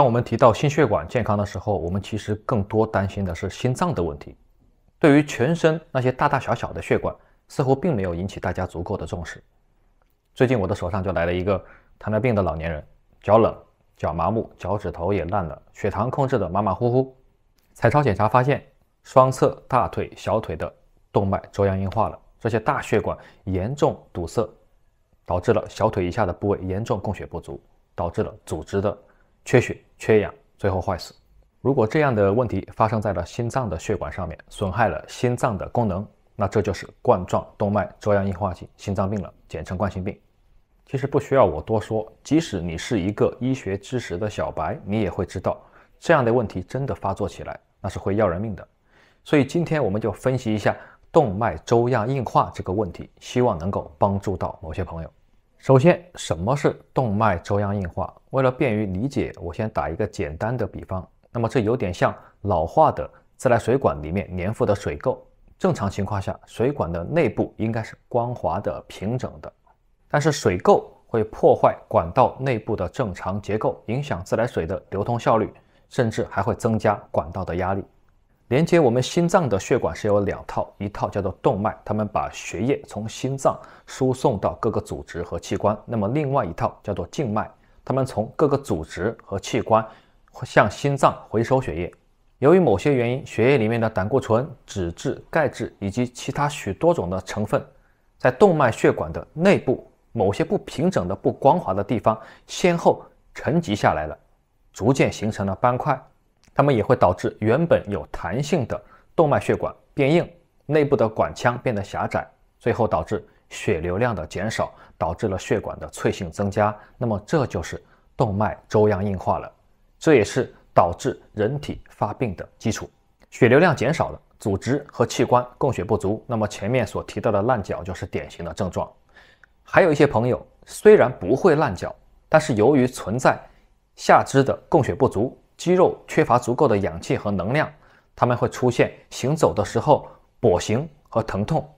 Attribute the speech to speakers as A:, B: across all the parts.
A: 当我们提到心血管健康的时候，我们其实更多担心的是心脏的问题。对于全身那些大大小小的血管，似乎并没有引起大家足够的重视。最近我的手上就来了一个糖尿病的老年人，脚冷、脚麻木、脚趾头也烂了，血糖控制的马马虎虎。彩超检查发现，双侧大腿、小腿的动脉粥样硬化了，这些大血管严重堵塞，导致了小腿以下的部位严重供血不足，导致了组织的缺血。缺氧，最后坏死。如果这样的问题发生在了心脏的血管上面，损害了心脏的功能，那这就是冠状动脉粥样硬化性心脏病了，简称冠心病。其实不需要我多说，即使你是一个医学知识的小白，你也会知道，这样的问题真的发作起来，那是会要人命的。所以今天我们就分析一下动脉粥样硬化这个问题，希望能够帮助到某些朋友。首先，什么是动脉粥样硬化？为了便于理解，我先打一个简单的比方。那么，这有点像老化的自来水管里面粘附的水垢。正常情况下，水管的内部应该是光滑的、平整的，但是水垢会破坏管道内部的正常结构，影响自来水的流通效率，甚至还会增加管道的压力。连接我们心脏的血管是有两套，一套叫做动脉，它们把血液从心脏输送到各个组织和器官；那么另外一套叫做静脉，它们从各个组织和器官向心脏回收血液。由于某些原因，血液里面的胆固醇、脂质、钙质以及其他许多种的成分，在动脉血管的内部某些不平整的、不光滑的地方先后沉积下来了，逐渐形成了斑块。它们也会导致原本有弹性的动脉血管变硬，内部的管腔变得狭窄，最后导致血流量的减少，导致了血管的脆性增加。那么这就是动脉粥样硬化了，这也是导致人体发病的基础。血流量减少了，组织和器官供血不足，那么前面所提到的烂脚就是典型的症状。还有一些朋友虽然不会烂脚，但是由于存在下肢的供血不足。肌肉缺乏足够的氧气和能量，他们会出现行走的时候跛行和疼痛，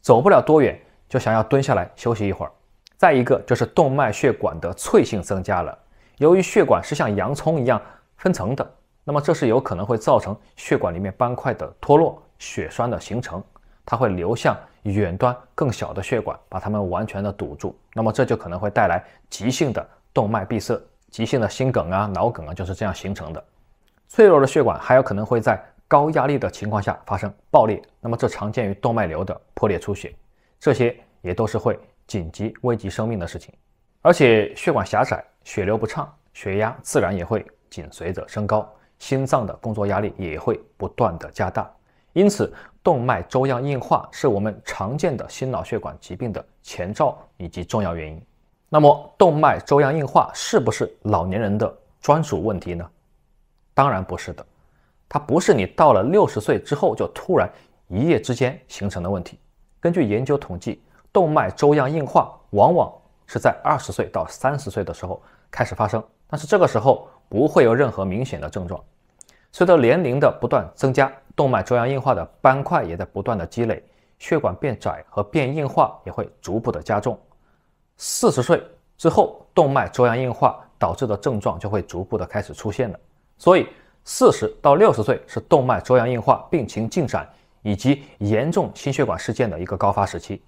A: 走不了多远就想要蹲下来休息一会儿。再一个就是动脉血管的脆性增加了，由于血管是像洋葱一样分层的，那么这是有可能会造成血管里面斑块的脱落、血栓的形成，它会流向远端更小的血管，把它们完全的堵住，那么这就可能会带来急性的动脉闭塞。急性的心梗啊、脑梗啊就是这样形成的，脆弱的血管还有可能会在高压力的情况下发生爆裂，那么这常见于动脉瘤的破裂出血，这些也都是会紧急危及生命的事情。而且血管狭窄、血流不畅、血压自然也会紧随着升高，心脏的工作压力也会不断的加大，因此动脉粥样硬化是我们常见的心脑血管疾病的前兆以及重要原因。那么，动脉粥样硬化是不是老年人的专属问题呢？当然不是的，它不是你到了六十岁之后就突然一夜之间形成的问题。根据研究统计，动脉粥样硬化往往是在二十岁到三十岁的时候开始发生，但是这个时候不会有任何明显的症状。随着年龄的不断增加，动脉粥样硬化的斑块也在不断的积累，血管变窄和变硬化也会逐步的加重。四十岁之后，动脉粥样硬化导致的症状就会逐步的开始出现了。所以，四十到六十岁是动脉粥样硬化病情进展以及严重心血管事件的一个高发时期。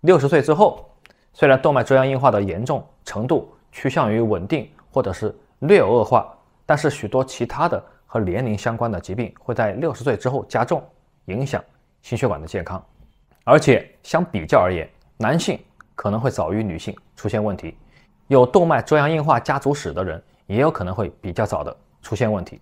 A: 六十岁之后，虽然动脉粥样硬化的严重程度趋向于稳定或者是略有恶化，但是许多其他的和年龄相关的疾病会在六十岁之后加重，影响心血管的健康。而且相比较而言，男性。可能会早于女性出现问题，有动脉粥样硬化家族史的人也有可能会比较早的出现问题。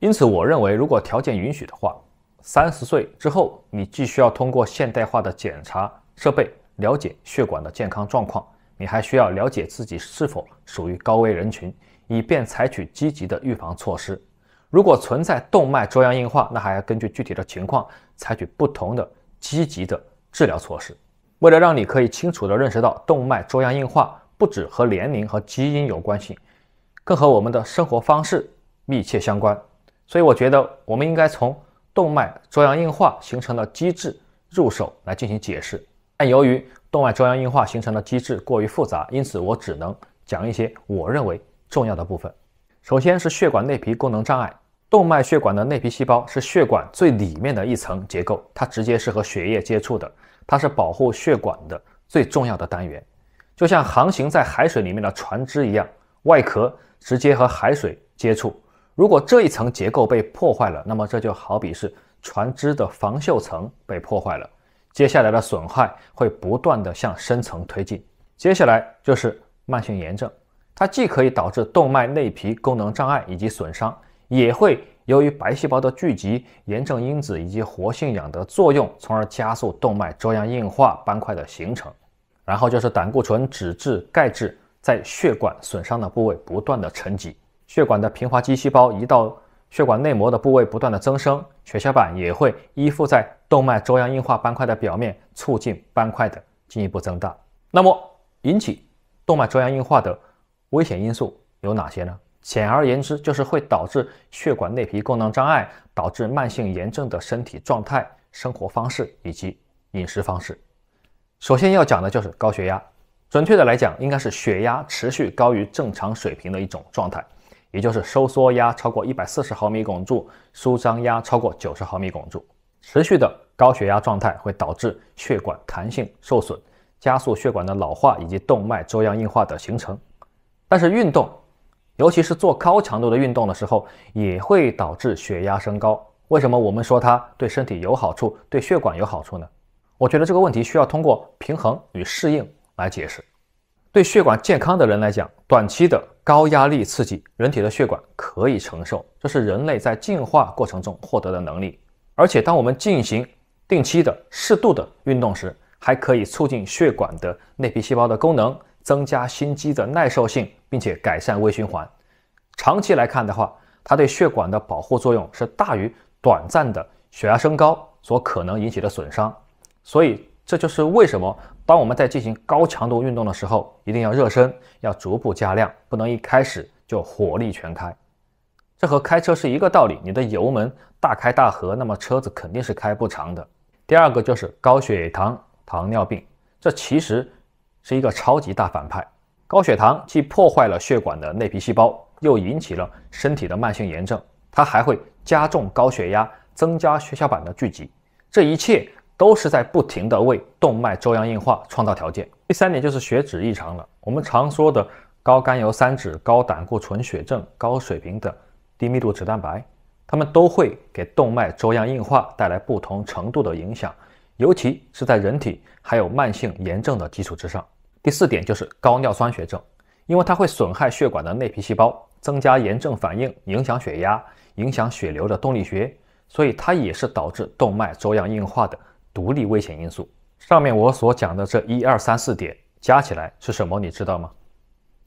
A: 因此，我认为如果条件允许的话，三十岁之后，你既需要通过现代化的检查设备了解血管的健康状况，你还需要了解自己是否属于高危人群，以便采取积极的预防措施。如果存在动脉粥样硬化，那还要根据具体的情况采取不同的积极的治疗措施。为了让你可以清楚地认识到动脉粥样硬化不止和年龄和基因有关系，更和我们的生活方式密切相关，所以我觉得我们应该从动脉粥样硬化形成的机制入手来进行解释。但由于动脉粥样硬化形成的机制过于复杂，因此我只能讲一些我认为重要的部分。首先是血管内皮功能障碍，动脉血管的内皮细胞是血管最里面的一层结构，它直接是和血液接触的。它是保护血管的最重要的单元，就像航行在海水里面的船只一样，外壳直接和海水接触。如果这一层结构被破坏了，那么这就好比是船只的防锈层被破坏了，接下来的损害会不断的向深层推进。接下来就是慢性炎症，它既可以导致动脉内皮功能障碍以及损伤，也会。由于白细胞的聚集、炎症因子以及活性氧的作用，从而加速动脉粥样硬化斑块的形成。然后就是胆固醇、脂质、钙质在血管损伤的部位不断的沉积，血管的平滑肌细胞移到血管内膜的部位不断的增生，血小板也会依附在动脉粥样硬化斑块的表面，促进斑块的进一步增大。那么，引起动脉粥样硬化的危险因素有哪些呢？简而言之，就是会导致血管内皮功能障碍，导致慢性炎症的身体状态、生活方式以及饮食方式。首先要讲的就是高血压，准确的来讲，应该是血压持续高于正常水平的一种状态，也就是收缩压超过一百四十毫米汞柱，舒张压超过九十毫米汞柱。持续的高血压状态会导致血管弹性受损，加速血管的老化以及动脉粥样硬化的形成。但是运动。尤其是做高强度的运动的时候，也会导致血压升高。为什么我们说它对身体有好处，对血管有好处呢？我觉得这个问题需要通过平衡与适应来解释。对血管健康的人来讲，短期的高压力刺激，人体的血管可以承受，这是人类在进化过程中获得的能力。而且，当我们进行定期的适度的运动时，还可以促进血管的内皮细胞的功能。增加心肌的耐受性，并且改善微循环。长期来看的话，它对血管的保护作用是大于短暂的血压升高所可能引起的损伤。所以，这就是为什么当我们在进行高强度运动的时候，一定要热身，要逐步加量，不能一开始就火力全开。这和开车是一个道理，你的油门大开大合，那么车子肯定是开不长的。第二个就是高血糖、糖尿病，这其实。是一个超级大反派。高血糖既破坏了血管的内皮细胞，又引起了身体的慢性炎症，它还会加重高血压，增加血小板的聚集，这一切都是在不停的为动脉粥样硬化创造条件。第三点就是血脂异常了，我们常说的高甘油三酯、高胆固醇血症、高水平的低密度脂蛋白，它们都会给动脉粥样硬化带来不同程度的影响，尤其是在人体还有慢性炎症的基础之上。第四点就是高尿酸血症，因为它会损害血管的内皮细胞，增加炎症反应，影响血压，影响血流的动力学，所以它也是导致动脉粥样硬化的独立危险因素。上面我所讲的这一二三四点加起来是什么？你知道吗？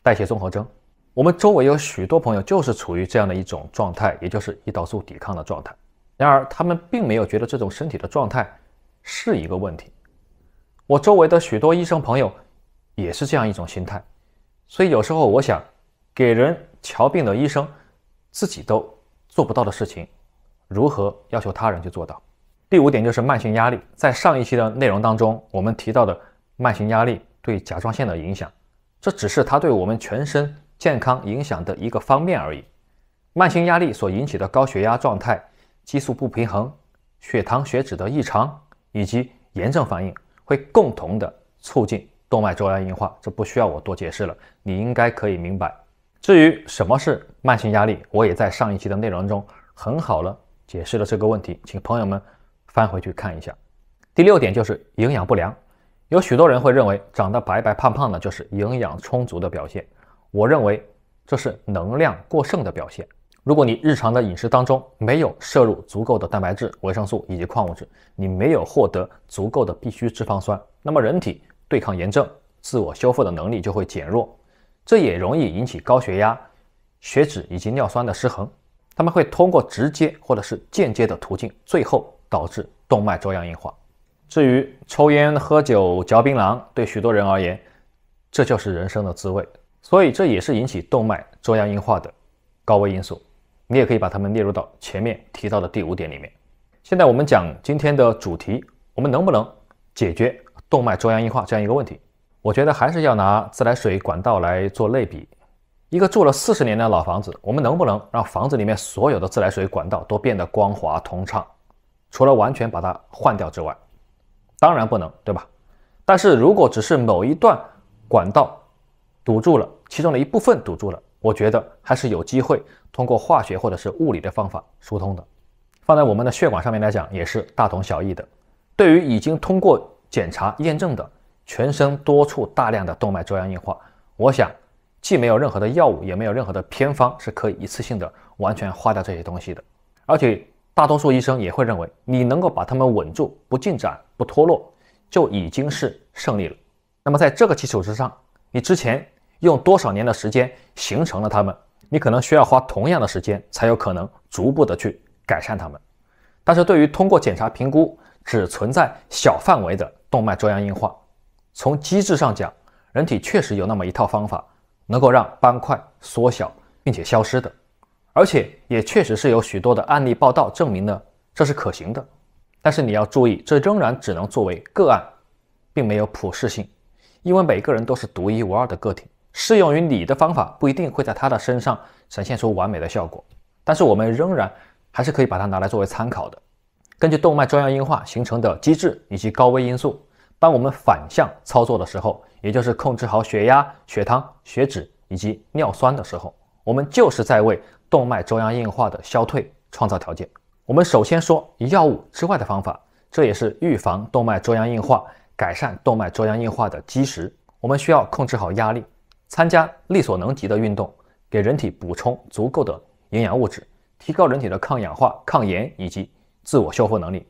A: 代谢综合征。我们周围有许多朋友就是处于这样的一种状态，也就是胰岛素抵抗的状态。然而他们并没有觉得这种身体的状态是一个问题。我周围的许多医生朋友。也是这样一种心态，所以有时候我想，给人瞧病的医生，自己都做不到的事情，如何要求他人去做到？第五点就是慢性压力，在上一期的内容当中，我们提到的慢性压力对甲状腺的影响，这只是它对我们全身健康影响的一个方面而已。慢性压力所引起的高血压状态、激素不平衡、血糖血脂的异常以及炎症反应，会共同的促进。动脉粥样硬化，这不需要我多解释了，你应该可以明白。至于什么是慢性压力，我也在上一期的内容中很好了解释了这个问题，请朋友们翻回去看一下。第六点就是营养不良，有许多人会认为长得白白胖胖的就是营养充足的表现，我认为这是能量过剩的表现。如果你日常的饮食当中没有摄入足够的蛋白质、维生素以及矿物质，你没有获得足够的必需脂肪酸，那么人体。对抗炎症、自我修复的能力就会减弱，这也容易引起高血压、血脂以及尿酸的失衡。他们会通过直接或者是间接的途径，最后导致动脉粥样硬化。至于抽烟、喝酒、嚼槟榔，对许多人而言，这就是人生的滋味，所以这也是引起动脉粥样硬化的高危因素。你也可以把它们列入到前面提到的第五点里面。现在我们讲今天的主题，我们能不能解决？动脉粥样硬化这样一个问题，我觉得还是要拿自来水管道来做类比。一个住了四十年的老房子，我们能不能让房子里面所有的自来水管道都变得光滑通畅？除了完全把它换掉之外，当然不能，对吧？但是如果只是某一段管道堵住了，其中的一部分堵住了，我觉得还是有机会通过化学或者是物理的方法疏通的。放在我们的血管上面来讲，也是大同小异的。对于已经通过检查验证的全身多处大量的动脉粥样硬化，我想既没有任何的药物，也没有任何的偏方是可以一次性的完全化掉这些东西的。而且大多数医生也会认为，你能够把它们稳住，不进展、不脱落，就已经是胜利了。那么在这个基础之上，你之前用多少年的时间形成了它们，你可能需要花同样的时间才有可能逐步的去改善它们。但是对于通过检查评估，只存在小范围的。动脉粥样硬化，从机制上讲，人体确实有那么一套方法能够让斑块缩小并且消失的，而且也确实是有许多的案例报道证明了这是可行的。但是你要注意，这仍然只能作为个案，并没有普适性，因为每个人都是独一无二的个体，适用于你的方法不一定会在他的身上呈现出完美的效果。但是我们仍然还是可以把它拿来作为参考的。根据动脉粥样硬化形成的机制以及高危因素，当我们反向操作的时候，也就是控制好血压、血糖、血脂以及尿酸的时候，我们就是在为动脉粥样硬化的消退创造条件。我们首先说药物之外的方法，这也是预防动脉粥样硬化、改善动脉粥样硬化的基石。我们需要控制好压力，参加力所能及的运动，给人体补充足够的营养物质，提高人体的抗氧化、抗炎以及。自我修复能力，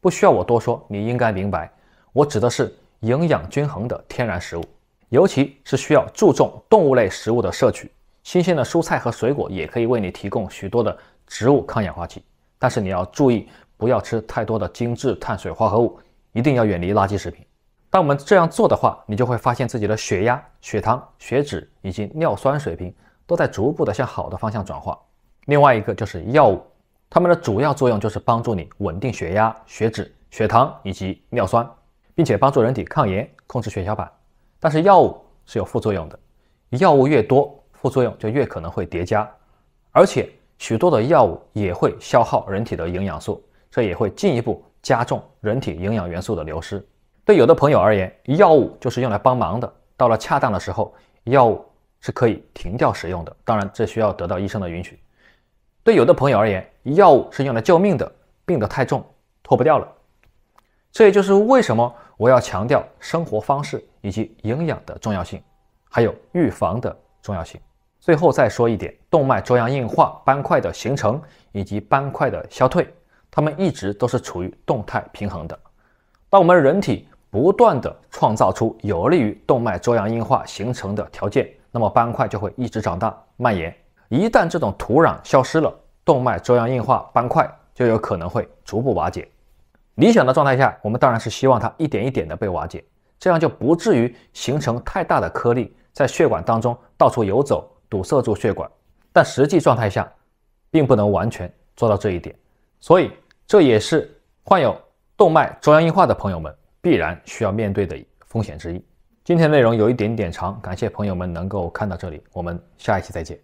A: 不需要我多说，你应该明白，我指的是营养均衡的天然食物，尤其是需要注重动物类食物的摄取，新鲜的蔬菜和水果也可以为你提供许多的植物抗氧化剂。但是你要注意，不要吃太多的精致碳水化合物，一定要远离垃圾食品。当我们这样做的话，你就会发现自己的血压、血糖、血脂以及尿酸水平都在逐步的向好的方向转化。另外一个就是药物。它们的主要作用就是帮助你稳定血压、血脂、血糖以及尿酸，并且帮助人体抗炎、控制血小板。但是药物是有副作用的，药物越多，副作用就越可能会叠加，而且许多的药物也会消耗人体的营养素，这也会进一步加重人体营养元素的流失。对有的朋友而言，药物就是用来帮忙的，到了恰当的时候，药物是可以停掉使用的，当然这需要得到医生的允许。对有的朋友而言，药物是用来救命的，病得太重脱不掉了。这也就是为什么我要强调生活方式以及营养的重要性，还有预防的重要性。最后再说一点，动脉粥样硬化斑块的形成以及斑块的消退，它们一直都是处于动态平衡的。当我们人体不断的创造出有利于动脉粥样硬化形成的条件，那么斑块就会一直长大蔓延。一旦这种土壤消失了，动脉粥样硬化斑块就有可能会逐步瓦解。理想的状态下，我们当然是希望它一点一点的被瓦解，这样就不至于形成太大的颗粒在血管当中到处游走，堵塞住血管。但实际状态下，并不能完全做到这一点，所以这也是患有动脉粥样硬化的朋友们必然需要面对的风险之一。今天内容有一点点长，感谢朋友们能够看到这里，我们下一期再见。